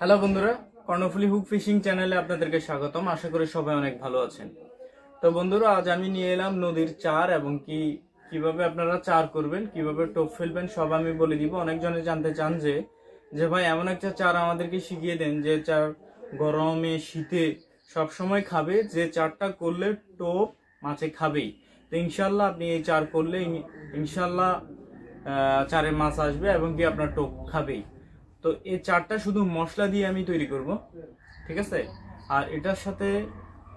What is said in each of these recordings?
hello বন্ধুরা Karnaphuli hook fishing চ্যানেলে আপনাদেরকে স্বাগতম আশা করি সবাই অনেক ভালো আছেন তো বন্ধুরা আজ আমি নিয়ে এলাম নদীর চার এবং কি কিভাবে আপনারা চার করবেন কিভাবে টোপ ফেলবেন সব আমি বলে দিব অনেকজনে জানতে চান যে যে ভাই এমন একটা চার আমাদেরকে শিখিয়ে দেন যে চার গরমে শীতে সব সময় খাবে যে চারটা করলে টোপ মাছে খাবেই তো ইনশাল্লাহ আপনি এই চার করলে ইনশাল্লাহ চারে মাছ আসবে এবং কি আপনার টোপ খাবেই তো এই চারটা শুধু মশলা দিয়ে আমি তৈরি করব ঠিক আছে আর এটার সাথে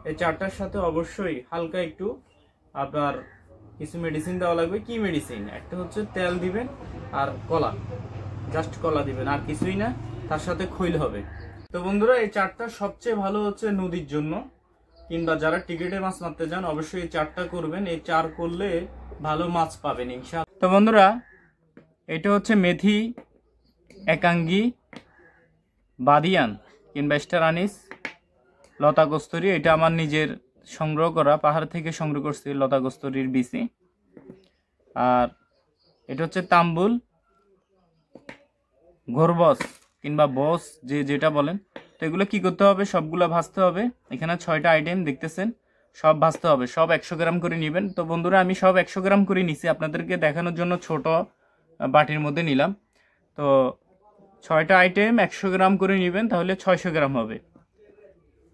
এই চারটার সাথে অবশ্যই হালকা একটু আপনার কিছু মেডিসিন দেওয়া লাগবে কি মেডিসিন একটা হচ্ছে তেল দিবেন আর কলা জাস্ট কলা দিবেন আর কিছুই না তার সাথে খৈল হবে তো বন্ধুরা এই চারটা সবচেয়ে ভালো হচ্ছে নদীর জন্য কিংবা যারা টিকিটে মাছ মারতে যান অবশ্যই এই চারটা করবেন এই চার করলে ভালো মাছ পাবেন ইনশাল তো বন্ধুরা এটা হচ্ছে মেথি একাঙ্গী বাদিয়ান কিংবা স্টার আনিস লতা কস্তুরি এটা আমার নিজের সংগ্রহ করা পাহাড় থেকে সংগ্রহ করছি লতা কস্তুরির বিচি আর এটা হচ্ছে তাম্বুল ঘোরবস কিংবা বস যে যেটা বলেন তো এগুলো কী করতে হবে সবগুলো ভাজতে হবে এখানে ছয়টা আইটেম দেখতেছেন সব ভাজতে হবে সব একশো গ্রাম করে নেবেন তো বন্ধুরা আমি সব একশো গ্রাম করে নিছি আপনাদেরকে দেখানোর জন্য ছোট বাটির মধ্যে নিলাম তো ছয়টা আইটেম একশো গ্রাম করে নেবেন তাহলে ছয়শো গ্রাম হবে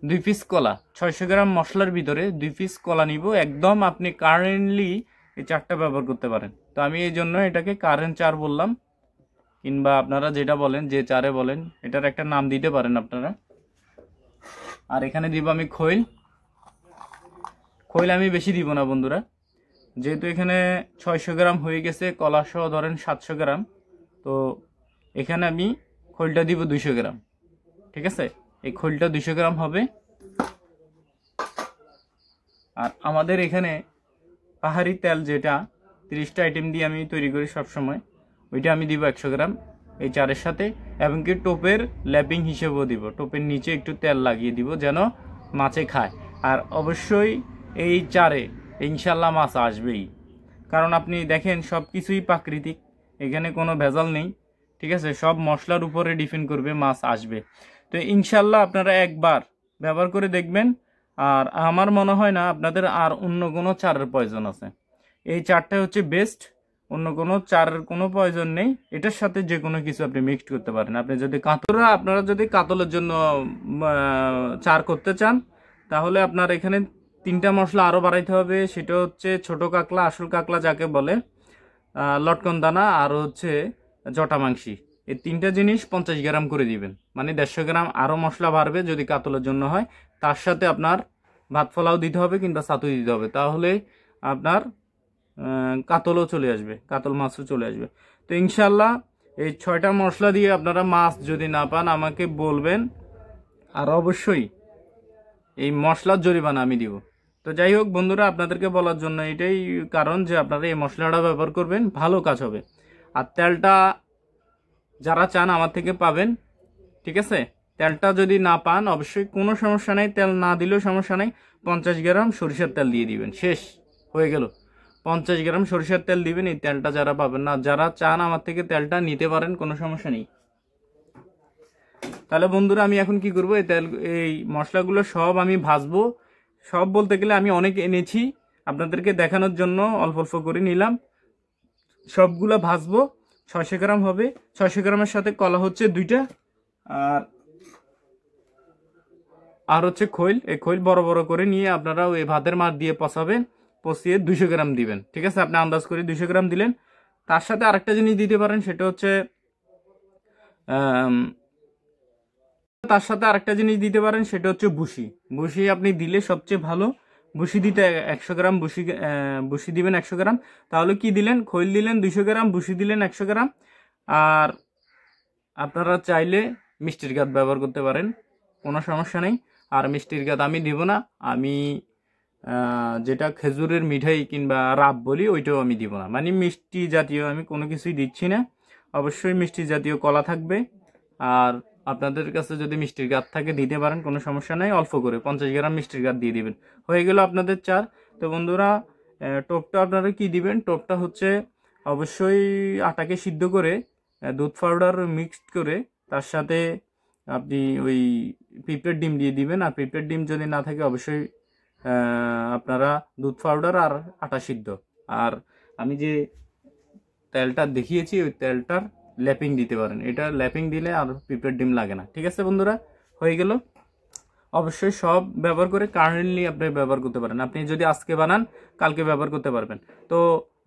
দুই পিস কলা ছয়শো গ্রাম মশলার ভিতরে দুই পিস কলা নিব একদম আপনি কারেন্টলি এই চারটা ব্যবহার করতে পারেন তো আমি এই জন্য এটাকে কারেন্ট চার বললাম কিংবা আপনারা যেটা বলেন যে চারে বলেন এটার একটা নাম দিতে পারেন আপনারা আর এখানে দিব আমি খৈল খৈল আমি বেশি দিব না বন্ধুরা যেহেতু এখানে ছয়শো গ্রাম হয়ে গেছে কলাসহ ধরেন সাতশো গ্রাম তো এখানে আমি খোলটা দিব দুইশো গ্রাম ঠিক আছে এই খোলটা দুশো গ্রাম হবে আর আমাদের এখানে পাহাড়ি তেল যেটা তিরিশটা আইটেম দিয়ে আমি তৈরি করি সবসময় ওইটা আমি দিব একশো গ্রাম এই চারের সাথে এবং কি টোপের ল্যাপিং হিসেবেও দিব টোপের নিচে একটু তেল লাগিয়ে দিব যেন মাছে খায় আর অবশ্যই এই চারে ইনশাল্লাহ মাছ আসবেই কারণ আপনি দেখেন সব কিছুই প্রাকৃতিক এখানে কোনো ভেজাল নেই ঠিক আছে সব মশলার উপরে ডিপেন্ড করবে মাছ আসবে তো ইনশাল্লাহ আপনারা একবার ব্যবহার করে দেখবেন আর আমার মনে হয় না আপনাদের আর অন্য কোনো চারের প্রয়োজন আছে এই চারটাই হচ্ছে বেস্ট অন্য কোনো চারের কোনো প্রয়োজন নেই এটার সাথে যে কোনো কিছু আপনি মিক্সড করতে পারেন আপনি যদি কাতরা আপনারা যদি কাতলের জন্য চার করতে চান তাহলে আপনার এখানে তিনটা মশলা আরও বাড়াইতে হবে সেটা হচ্ছে ছোট কাকলা আসল কাকলা যাকে বলে লটকন দানা আর হচ্ছে মাংসি এই তিনটা জিনিস পঞ্চাশ গ্রাম করে দিবেন মানে দেড়শো গ্রাম আরও মশলা বাড়বে যদি কাতলের জন্য হয় তার সাথে আপনার ভাত ফলাও দিতে হবে কিংবা ছাতু দিতে হবে তাহলে আপনার কাতলও চলে আসবে কাতল মাছও চলে আসবে তো ইনশাল্লাহ এই ছয়টা মশলা দিয়ে আপনারা মাছ যদি না পান আমাকে বলবেন আর অবশ্যই এই মশলার জরিমানা আমি দিব তো যাই হোক বন্ধুরা আপনাদেরকে বলার জন্য এটাই কারণ যে আপনারা এই মশলাটা ব্যবহার করবেন ভালো কাজ হবে আর তেলটা যারা চান আমার থেকে পাবেন ঠিক আছে তেলটা যদি না পান অবশ্যই কোনো সমস্যা নেই তেল না দিলেও সমস্যা নেই পঞ্চাশ গ্রাম সরিষার তেল দিয়ে দিবেন শেষ হয়ে গেল পঞ্চাশ গ্রাম সরিষার তেল দিবেন এই তেলটা যারা পাবেন না যারা চান আমার থেকে তেলটা নিতে পারেন কোনো সমস্যা নেই তাহলে বন্ধুরা আমি এখন কি করব এই তেল এই মশলাগুলো সব আমি ভাজবো সব বলতে গেলে আমি অনেক এনেছি আপনাদেরকে দেখানোর জন্য অল্প অল্প করে নিলাম সবগুলো ভাজবো ছয়শো গ্রাম হবে ছয়শো গ্রামের সাথে কলা হচ্ছে দুইটা আর আর হচ্ছে খৈল এই খৈল বড় বড় করে নিয়ে আপনারা ওই ভাতের মাছ দিয়ে পচাবেন পচিয়ে দুশো গ্রাম দিবেন ঠিক আছে আপনি আন্দাজ করে দুশো গ্রাম দিলেন তার সাথে আরেকটা জিনিস দিতে পারেন সেটা হচ্ছে তার সাথে আরেকটা জিনিস দিতে পারেন সেটা হচ্ছে ভুসি ভুসি আপনি দিলে সবচেয়ে ভালো ভুসি দিতে একশো গ্রাম বুসি বুসি দিবেন একশো গ্রাম তাহলে কি দিলেন খৈল দিলেন দুশো গ্রাম বুসি দিলেন একশো গ্রাম আর আপনারা চাইলে মিষ্টির গাত ব্যবহার করতে পারেন কোনো সমস্যা নেই আর মিষ্টির গাত আমি দিব না আমি যেটা খেজুরের মিঠাই কিংবা রাব বলি ওইটাও আমি দিব না মানে মিষ্টি জাতীয় আমি কোনো কিছুই দিচ্ছি না অবশ্যই মিষ্টি জাতীয় কলা থাকবে আর আপনাদের কাছে যদি মিষ্টির গাছ থাকে দিতে পারেন কোনো সমস্যা নেই অল্প করে পঞ্চাশ গ্রাম মিষ্টির গাছ দিয়ে দিবেন হয়ে গেল আপনাদের চার তো বন্ধুরা টোপটা আপনারা কি দিবেন টোপটা হচ্ছে অবশ্যই আটাকে সিদ্ধ করে দুধ পাউডার মিক্সড করে তার সাথে আপনি ওই পিঁপড়ের ডিম দিয়ে দিবেন আর পিঁপড়ের ডিম যদি না থাকে অবশ্যই আপনারা দুধ পাউডার আর আটা সিদ্ধ আর আমি যে তেলটা দেখিয়েছি ওই তেলটার ল্যাপিং দিতে পারেন এটা ল্যাপিং দিলে আর পিঁপড়ের ডিম লাগে না ঠিক আছে বন্ধুরা হয়ে গেল অবশ্যই সব ব্যবহার করে কারেন্টলি আপনি ব্যবহার করতে পারেন আপনি যদি আজকে বানান কালকে ব্যবহার করতে পারবেন তো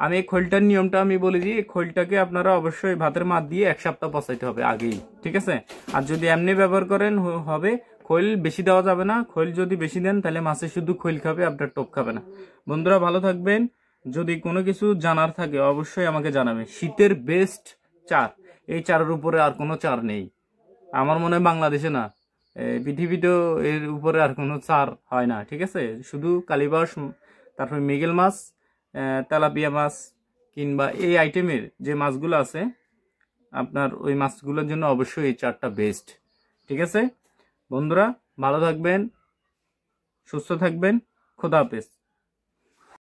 আমি এই খোলটার নিয়মটা আমি বলে দিই এই খোলটাকে আপনারা অবশ্যই ভাতের মাছ দিয়ে এক সপ্তাহ পচাইতে হবে আগেই ঠিক আছে আর যদি এমনি ব্যবহার করেন হবে খৈল বেশি দেওয়া যাবে না খৈল যদি বেশি দেন তাহলে মাছে শুধু খৈল খাবে আপনার টোপ খাবে না বন্ধুরা ভালো থাকবেন যদি কোনো কিছু জানার থাকে অবশ্যই আমাকে জানাবে শীতের বেস্ট চার এই চারের উপরে আর কোনো চার নেই আমার মনে হয় বাংলাদেশে না পৃথিবীতেও এর উপরে আর কোনো চার হয় না ঠিক আছে শুধু কালিবাস তারপরে মেগেল মাছ তেলাপিয়া মাছ কিংবা এই আইটেমের যে মাছগুলো আছে আপনার ওই মাছগুলোর জন্য অবশ্যই এই চারটা বেস্ট ঠিক আছে বন্ধুরা ভালো থাকবেন সুস্থ থাকবেন খোদা হাফেজ